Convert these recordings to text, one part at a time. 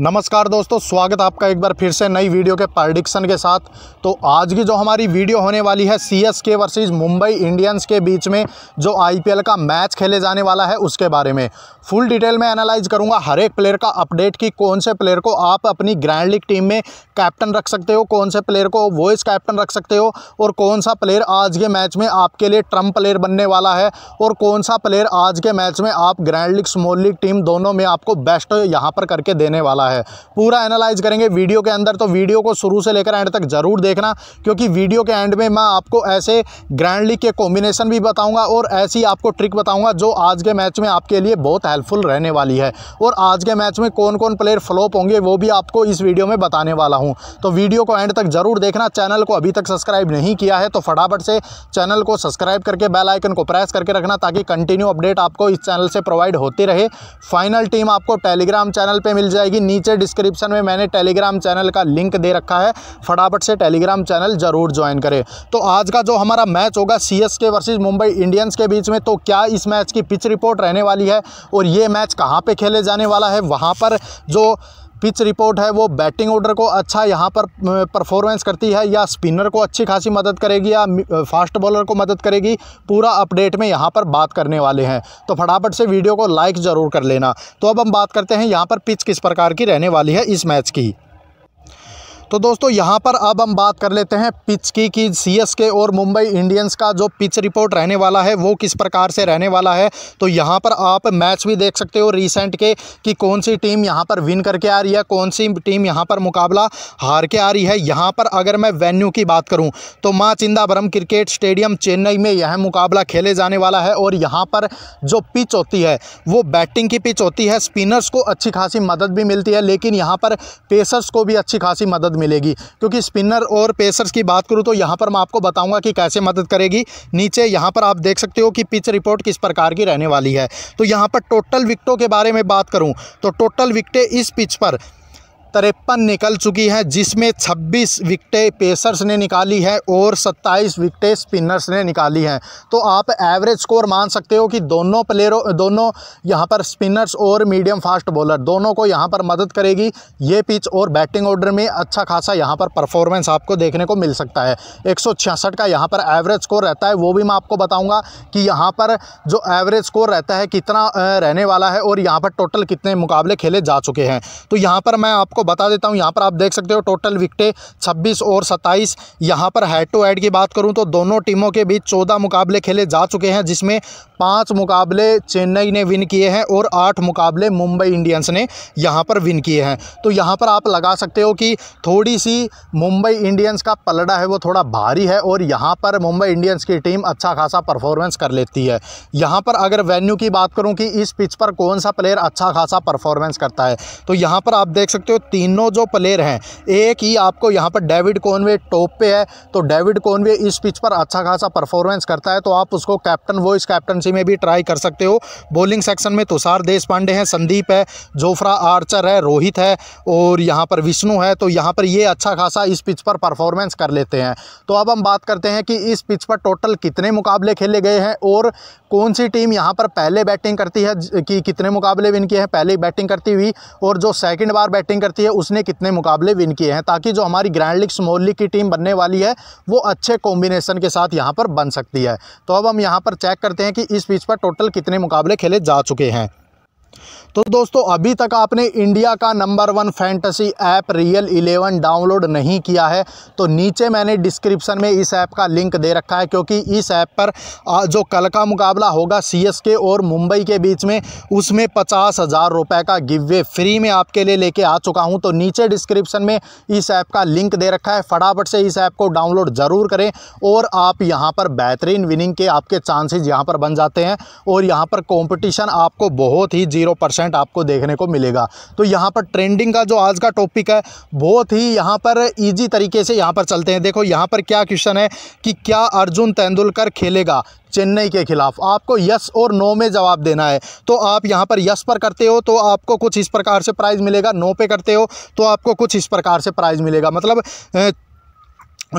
नमस्कार दोस्तों स्वागत आपका एक बार फिर से नई वीडियो के प्रडिक्शन के साथ तो आज की जो हमारी वीडियो होने वाली है C S K versus Mumbai Indians के बीच में जो आईपीएल का मैच खेले जाने वाला है उसके बारे में फुल डिटेल में एनालाइज करूंगा हर एक प्लेयर का अपडेट कि कौन से प्लेयर को आप अपनी ग्रैंड लीग टीम में कैप्टन रख सकते हो कौन से प्लेयर को वॉइस कैप्टन रख सकते हो और कौन सा प्लेयर आज के मैच में आपके लिए ट्रम्प प्लेयर बनने वाला है और कौन सा प्लेयर आज के मैच में आप grand league small league team दोनों में आपको बेस्ट यहाँ पर करके देने देने वाला है पूरा एनालाइज करेंगे वीडियो के अंदर तो वीडियो को शुरू से लेकर एंड तक ज़रूर देखना क्योंकि वीडियो के एंड में मैं आपको ऐसे ग्रैंड लीग के कॉम्बिनेशन भी बताऊंगा और ऐसी आपको ट्रिक बताऊंगा जो आज के मैच में आपके लिए बहुत हेल्पफुल रहने वाली है और आज के मैच में कौन कौन प्लेयर फ्लॉप होंगे वो भी आपको इस वीडियो में बताने वाला हूँ तो वीडियो को एंड तक ज़रूर देखना चैनल को अभी तक सब्सक्राइब नहीं किया है तो फटाफट से चैनल को सब्सक्राइब करके बेल आइकन को प्रेस करके रखना ताकि कंटिन्यू अपडेट आपको इस चैनल से प्रोवाइड होती रहे फाइनल टीम आपको टेलीग्राम चैनल पर मिल जाए जाएगी नीचे डिस्क्रिप्शन में मैंने टेलीग्राम चैनल का लिंक दे रखा है फटाफट से टेलीग्राम चैनल ज़रूर ज्वाइन करें तो आज का जो हमारा मैच होगा C S K versus Mumbai Indians के बीच में तो क्या इस मैच की पिच रिपोर्ट रहने वाली है और ये मैच कहाँ पर खेले जाने वाला है वहाँ पर जो पिच रिपोर्ट है वो बैटिंग ऑर्डर को अच्छा यहाँ पर परफॉर्मेंस करती है या स्पिनर को अच्छी खासी मदद करेगी या फास्ट बॉलर को मदद करेगी पूरा अपडेट में यहाँ पर बात करने वाले हैं तो फटाफट से वीडियो को लाइक ज़रूर कर लेना तो अब हम बात करते हैं यहाँ पर पिच किस प्रकार की रहने वाली है इस मैच की तो दोस्तों यहाँ पर अब हम बात कर लेते हैं पिच की कि सीएसके और मुंबई इंडियंस का जो पिच रिपोर्ट रहने वाला है वो किस प्रकार से रहने वाला है तो यहाँ पर आप मैच भी देख सकते हो रिसेंट के कि कौन सी टीम यहाँ पर विन करके आ रही है कौन सी टीम यहाँ पर मुकाबला हार के आ रही है यहाँ पर अगर मैं वेन्यू की बात करूँ तो माँ चिंदाबरम क्रिकेट स्टेडियम चेन्नई में यह मुकाबला खेले जाने वाला है और यहाँ पर जो पिच होती है वो बैटिंग की पिच होती है स्पिनर्स को अच्छी खासी मदद भी मिलती है लेकिन यहाँ पर पेसर्स को भी अच्छी खासी मदद मिलेगी क्योंकि स्पिनर और पेसर्स की बात करूँ तो यहाँ पर मैं आपको बताऊँगा कि कैसे मदद करेगी नीचे यहाँ पर आप देख सकते हो कि पिच रिपोर्ट किस प्रकार की रहने वाली है तो यहाँ पर टोटल विकटों के बारे में बात करूँ तो टोटल विकटें इस पिच पर तिरपन निकल चुकी है जिसमें 26 विकटें पेसर्स ने निकाली है और 27 विकटें स्पिनर्स ने निकाली हैं तो आप एवरेज स्कोर मान सकते हो कि दोनों प्लेयरों दोनों यहां पर स्पिनर्स और मीडियम फास्ट बॉलर दोनों को यहां पर मदद करेगी ये पिच और बैटिंग ऑर्डर में अच्छा खासा यहाँ पर परफॉर्मेंस आपको देखने को मिल सकता है एक का यहाँ पर एवरेज स्कोर रहता है वो भी मैं आपको बताऊँगा कि यहाँ पर जो एवरेज स्कोर रहता है कितना रहने वाला है और यहाँ पर टोटल कितने मुकाबले खेले जा चुके हैं तो यहाँ पर मैं आपको आपको बता देता हूँ यहाँ पर आप देख सकते हो टोटल विकटें छब्बीस और सत्ताईस यहाँ पर हेड टू हेड की बात करूँ तो दोनों टीमों के बीच चौदह मुकाबले खेले जा चुके हैं जिसमें पाँच मुकाबले चेन्नई ने विन किए हैं और आठ मुकाबले मुंबई इंडियंस ने यहाँ पर विन किए हैं तो यहाँ पर आप लगा सकते हो कि थोड़ी सी मुंबई इंडियंस का पलड़ा है वो थोड़ा भारी है और यहाँ पर मुंबई इंडियंस की टीम अच्छा खासा परफॉर्मेंस कर लेती है यहाँ पर अगर वेन्यू की बात करूँ कि इस पिच पर कौन सा प्लेयर अच्छा खासा परफॉर्मेंस करता है तो यहाँ पर आप देख सकते हो तीनों जो प्लेयर हैं एक ही आपको यहाँ पर डेविड कॉनवे टॉप पे है तो डेविड कॉनवे इस पिच पर अच्छा खासा परफॉर्मेंस करता है तो आप उसको कैप्टन वॉइस कैप्टनसी में भी ट्राई कर सकते हो बॉलिंग सेक्शन में तुषार देश पांडे हैं संदीप है जोफ्रा आर्चर है रोहित है और यहाँ पर विष्णु है तो यहाँ पर ये अच्छा खासा इस पिच पर परफॉर्मेंस कर लेते हैं तो अब हम बात करते हैं कि इस पिच पर टोटल कितने मुकाबले खेले गए हैं और कौन सी टीम यहाँ पर पहले बैटिंग करती है कि कितने मुकाबले विन किए हैं पहले बैटिंग करती हुई और जो सेकंड बार बैटिंग करती है उसने कितने मुकाबले विन किए हैं ताकि जो हमारी ग्रैंड लीग स्मॉल लीग की टीम बनने वाली है वो अच्छे कॉम्बिनेशन के साथ यहाँ पर बन सकती है तो अब हम यहाँ पर चेक करते हैं कि इस पीच पर टोटल कितने मुकाबले खेले जा चुके हैं तो दोस्तों अभी तक आपने इंडिया का number one fantasy app Real Eleven download नहीं किया है तो नीचे मैंने डिस्क्रिप्शन में इस ऐप का लिंक दे रखा है क्योंकि इस ऐप पर जो कल का मुकाबला होगा सीएसके और मुंबई के बीच में उसमें पचास हज़ार रुपये का गिवे फ्री में आपके लिए लेके आ चुका हूँ तो नीचे डिस्क्रिप्शन में इस ऐप का लिंक दे रखा है फटाफट से इस ऐप को डाउनलोड ज़रूर करें और आप यहाँ पर बेहतरीन विनिंग के आपके चांसेज यहाँ पर बन जाते हैं और यहाँ पर कॉम्पिटिशन आपको बहुत ही जीरो परसेंट आपको देखने को मिलेगा तो यहाँ पर ट्रेंडिंग का जो आज का टॉपिक है बहुत ही यहाँ पर ईजी तरीके से यहाँ पर चलते हैं देखो यहाँ पर क्या क्वेश्चन है कि क्या अर्जुन तेंदुलकर खेलेगा चेन्नई के खिलाफ आपको यस और नो में जवाब देना है तो आप यहाँ पर यस पर करते हो तो आपको कुछ इस प्रकार से प्राइज़ मिलेगा नो पे करते हो तो आपको कुछ इस प्रकार से प्राइज़ मिलेगा मतलब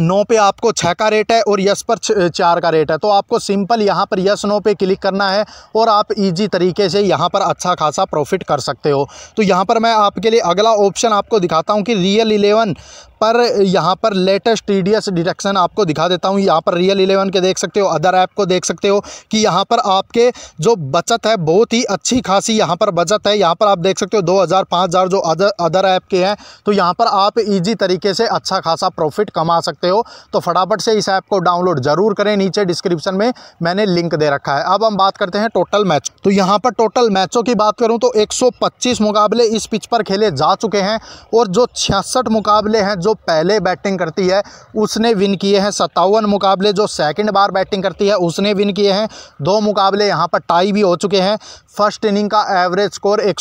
नौ पे आपको छः का रेट है और यस पर चार का रेट है तो आपको सिंपल यहाँ पर यस नौ पे क्लिक करना है और आप इजी तरीके से यहाँ पर अच्छा खासा प्रॉफिट कर सकते हो तो यहाँ पर मैं आपके लिए अगला ऑप्शन आपको दिखाता हूँ कि रियल इलेवन पर यहाँ पर लेटेस्ट टी डिटेक्शन आपको दिखा देता हूँ यहाँ पर रियल इलेवन के देख सकते हो अदर ऐप को देख सकते हो कि यहाँ पर आपके जो बचत है बहुत ही अच्छी खासी यहाँ पर बचत है यहाँ पर आप देख सकते हो दो हज़ार पाँच हज़ार जो अदर अदर ऐप के हैं तो यहाँ पर आप इजी तरीके से अच्छा खासा प्रॉफिट कमा सकते हो तो फटाफट से इस ऐप को डाउनलोड ज़रूर करें नीचे डिस्क्रिप्शन में मैंने लिंक दे रखा है अब हम बात करते हैं टोटल मैच तो यहाँ पर टोटल मैचों की बात करूँ तो एक मुकाबले इस पिच पर खेले जा चुके हैं और जो छियासठ मुकाबले हैं जो पहले बैटिंग करती है उसने विन किए हैं सत्तावन मुकाबले जो सेकंड बार बैटिंग करती है उसने विन किए हैं दो मुकाबले यहाँ पर टाई भी हो चुके हैं फर्स्ट इनिंग का एवरेज स्कोर एक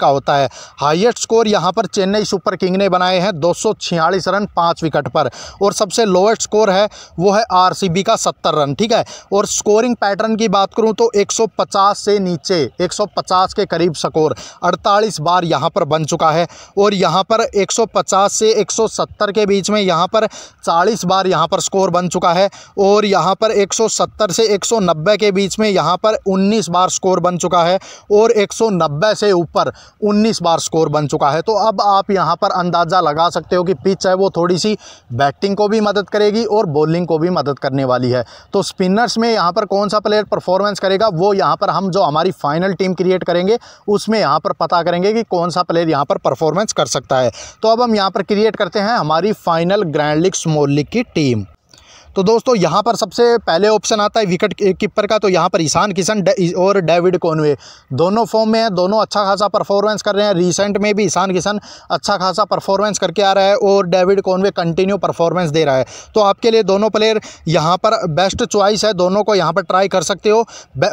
का होता है हाईएस्ट स्कोर यहाँ पर चेन्नई सुपर किंग ने बनाए हैं दो रन पाँच विकेट पर और सबसे लोएस्ट स्कोर है वो है आरसीबी का सत्तर रन ठीक है और स्कोरिंग पैटर्न की बात करूँ तो 150 से नीचे 150 के करीब स्कोर 48 बार यहाँ पर बन चुका है और यहाँ पर 150 से 170 के बीच में यहाँ पर 40 बार यहाँ पर स्कोर बन चुका है और यहाँ पर 170 से 190 के बीच में यहाँ पर 19 बार स्कोर बन चुका चुका है और 190 से ऊपर 19 बार स्कोर बन चुका है तो अब आप यहाँ पर अंदाज़ा लगा सकते हो कि पिच है वो थोड़ी सी बैटिंग को भी मदद करेगी और बॉलिंग को भी मदद करने वाली है तो स्पिनर्स में यहाँ पर कौन सा प्लेयर परफॉर्मेंस करेगा वो यहाँ पर हम जो हमारी फाइनल टीम क्रिएट करेंगे उसमें यहाँ पर पता करेंगे कि कौन सा प्लेयर यहाँ पर परफॉर्मेंस कर सकता है तो अब हम यहाँ पर क्रिएट करते हैं हमारी final grand league small league की टीम तो दोस्तों यहाँ पर सबसे पहले ऑप्शन आता है विकेट कीपर का तो यहाँ पर ईशान किशन और डेविड कोनवे दोनों फॉर्म में हैं दोनों अच्छा खासा परफॉर्मेंस कर रहे हैं रिसेंट में भी ईशान किशन अच्छा खासा परफॉर्मेंस करके आ रहा है और डेविड कोनवे कंटिन्यू परफॉर्मेंस दे रहा है तो आपके लिए दोनों प्लेयर यहाँ पर बेस्ट चॉइस है दोनों को यहाँ पर ट्राई कर सकते हो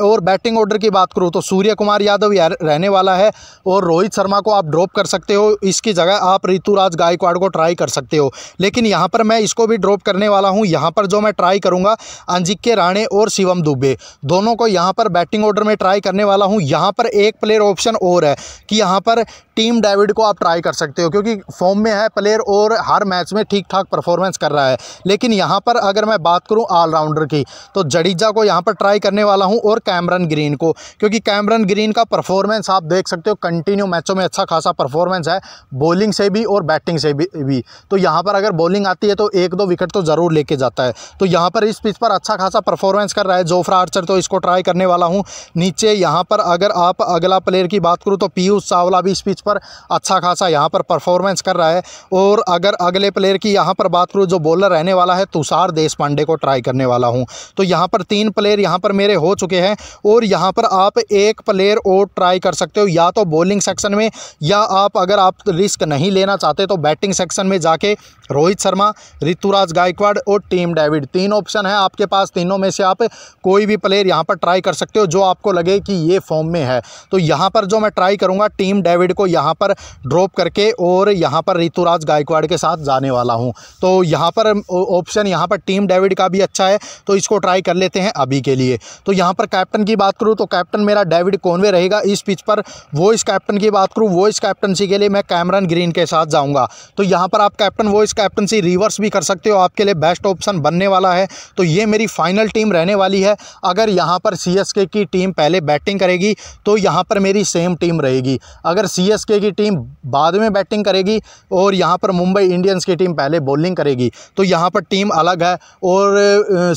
और बैटिंग ऑर्डर की बात करूँ तो सूर्य कुमार यादव रहने वाला है और रोहित शर्मा को आप ड्रॉप कर सकते हो इसकी जगह आप ऋतुराज गायकवाड़ को ट्राई कर सकते हो लेकिन यहाँ पर मैं इसको भी ड्रॉप करने वाला हूँ यहाँ पर जो मैं ट्राई अंजिक अंजिक्य राणे और शिवम दुबे दोनों को यहां पर बैटिंग ऑर्डर में ट्राई करने वाला हूं यहां पर एक प्लेयर ऑप्शन और है कि यहां पर टीम डेविड को आप ट्राई कर सकते हो क्योंकि फॉर्म में है प्लेयर और हर मैच में ठीक ठाक परफॉर्मेंस कर रहा है लेकिन यहाँ पर अगर मैं बात करूँ ऑलराउंडर की तो जडीजा को यहाँ पर ट्राई करने वाला हूँ और कैमरन ग्रीन को क्योंकि कैमरन ग्रीन का परफॉर्मेंस आप देख सकते हो कंटिन्यू मैचों में अच्छा खासा परफॉर्मेंस है बॉलिंग से भी और बैटिंग से भी, भी। तो यहाँ पर अगर बॉलिंग आती है तो एक दो विकेट तो ज़रूर लेके जाता है तो यहाँ पर इस पिच पर अच्छा खासा परफॉर्मेंस कर रहा है जोफ्रा आर्चर तो इसको ट्राई करने वाला हूँ नीचे यहाँ पर अगर आप अगला प्लेयर की बात करूँ तो पीयूष चावला भी इस पिच पर अच्छा खासा यहाँ पर परफॉर्मेंस कर रहा है और अगर अगले प्लेयर की यहाँ पर बात करूँ जो बॉलर रहने वाला है तुषार देश पांडे को ट्राई करने वाला हूँ तो यहाँ पर तीन प्लेयर यहाँ पर मेरे हो चुके हैं और यहाँ पर आप एक प्लेयर और ट्राई कर सकते हो या तो बॉलिंग सेक्शन में या आप अगर आप रिस्क नहीं लेना चाहते तो बैटिंग सेक्शन में जाके रोहित शर्मा ऋतुराज गायकवाड़ और टीम डेविड तीन ऑप्शन है आपके पास तीनों में से आप कोई भी प्लेयर यहाँ पर ट्राई कर सकते हो जो आपको लगे कि ये फॉर्म में है तो यहाँ पर जो मैं ट्राई करूँगा टीम डेविड को यहाँ पर ड्रॉप करके और यहाँ पर ऋतुराज गायकवाड़ के साथ जाने वाला हूँ तो यहाँ पर ऑप्शन यहाँ पर टीम डेविड का भी अच्छा है तो इसको ट्राई कर लेते हैं अभी के लिए तो यहाँ पर कैप्टन की बात करूँ तो कैप्टन मेरा डेविड कौनवे रहेगा इस पिच पर वॉइस कैप्टन की बात करूँ वॉइस कैप्टनसी के लिए मैं कैमरन ग्रीन के साथ जाऊँगा तो यहाँ पर आप कैप्टन वॉइस कैप्टनसी रिवर्स भी कर सकते हो आपके लिए बेस्ट ऑप्शन बनने वाला है तो ये मेरी फाइनल टीम रहने वाली है अगर यहाँ पर सी की टीम पहले बैटिंग करेगी तो यहाँ पर मेरी सेम टीम रहेगी अगर सी की टीम बाद में बैटिंग करेगी और यहाँ पर मुंबई इंडियंस की टीम पहले बॉलिंग करेगी तो यहाँ पर टीम अलग है और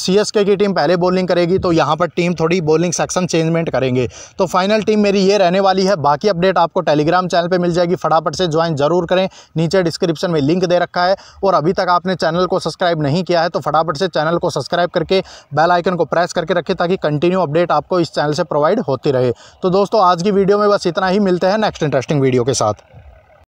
सी की टीम पहले बॉलिंग करेगी तो यहाँ पर टीम थोड़ी बॉलिंग सेक्शन चेंजमेंट करेंगे तो फाइनल टीम मेरी ये रहने वाली है बाकी अपडेट आपको टेलीग्राम चैनल पर मिल जाएगी फटाफट से ज्वाइन जरूर करें नीचे डिस्क्रिप्शन में लिंक दे रखा है और अभी तक आपने चैनल को सब्सक्राइब नहीं किया है तो फटाफट से चैनल को सब्सक्राइब करके बेल आइकन को प्रेस करके रखें ताकि कंटिन्यू अपडेट आपको इस चैनल से प्रोवाइड होती रहे तो दोस्तों आज की वीडियो में बस इतना ही मिलते हैं नेक्स्ट इंटरेस्टिंग वीडियो के साथ